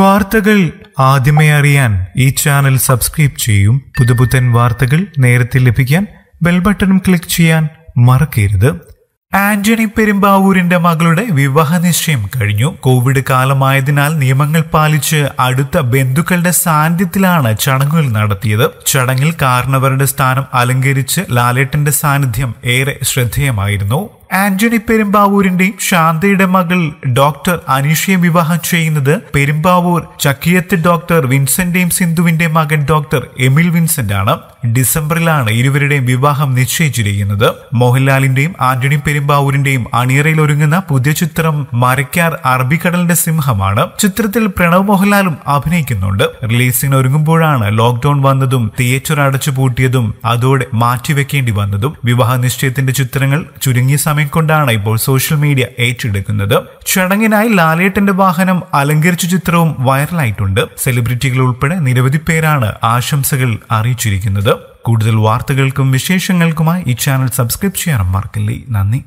വാർത്തകൾ ആദ്യമേ അറിയാൻ ഈ ചാനൽ സബ്സ്ക്രൈബ് ചെയ്യും പുതുപുത്തൻ വാർത്തകൾ നേരത്തെ ലഭിക്കാൻ ബെൽ ബട്ടണും ക്ലിക്ക് ചെയ്യാൻ മറക്കരുത് ആന്റണി പെരുമ്പാവൂരിന്റെ മകളുടെ വിവാഹ നിശ്ചയം കഴിഞ്ഞു കോവിഡ് കാലമായതിനാൽ നിയമങ്ങൾ പാലിച്ച് അടുത്ത ബന്ധുക്കളുടെ സാന്നിധ്യത്തിലാണ് ചടങ്ങുകൾ നടത്തിയത് ചടങ്ങിൽ കാരണവരുടെ സ്ഥാനം അലങ്കരിച്ച് ലാലേട്ടന്റെ സാന്നിധ്യം ഏറെ ശ്രദ്ധേയമായിരുന്നു ആന്റണി പെരുമ്പാവൂരിന്റെയും ശാന്തയുടെ മകൾ ഡോക്ടർ അനീഷയെ വിവാഹം ചെയ്യുന്നത് പെരുമ്പാവൂർ ചക്കിയത്ത് ഡോക്ടർ വിൻസെന്റെയും സിന്ധുവിന്റെ മകൻ ഡോക്ടർ എമിൽ വിൻസെന്റ് ആണ് ഡിസംബറിലാണ് ഇരുവരുടെയും വിവാഹം നിശ്ചയിച്ചിരിക്കുന്നത് മോഹൻലാലിന്റെയും ആന്റണി പെരുമ്പാവൂരിന്റെയും അണിയറയിൽ ഒരുങ്ങുന്ന പുതിയ ചിത്രം മരക്കാർ അറബിക്കടലിന്റെ സിംഹമാണ് ചിത്രത്തിൽ പ്രണവ് മോഹൻലാലും അഭിനയിക്കുന്നുണ്ട് റിലീസിന് ഒരുങ്ങുമ്പോഴാണ് ലോക്ക്ഡൌൺ വന്നതും തിയേറ്റർ അടച്ചു പൂട്ടിയതും അതോടെ മാറ്റിവെക്കേണ്ടി വന്നതും വിവാഹ നിശ്ചയത്തിന്റെ ചിത്രങ്ങൾ ചുരുങ്ങിയ സമയം ഷമിക്കൊണ്ടാണ് ഇപ്പോൾ സോഷ്യൽ മീഡിയ ഏറ്റെടുക്കുന്നത് ചടങ്ങിനായി ലാലേട്ടന്റെ വാഹനം അലങ്കരിച്ച ചിത്രവും വൈറലായിട്ടുണ്ട് സെലിബ്രിറ്റികൾ ഉൾപ്പെടെ നിരവധി പേരാണ് ആശംസകൾ അറിയിച്ചിരിക്കുന്നത് കൂടുതൽ വാർത്തകൾക്കും വിശേഷങ്ങൾക്കുമായി ഈ ചാനൽ സബ്സ്ക്രൈബ് ചെയ്യാൻ മറക്കില്ലേ നന്ദി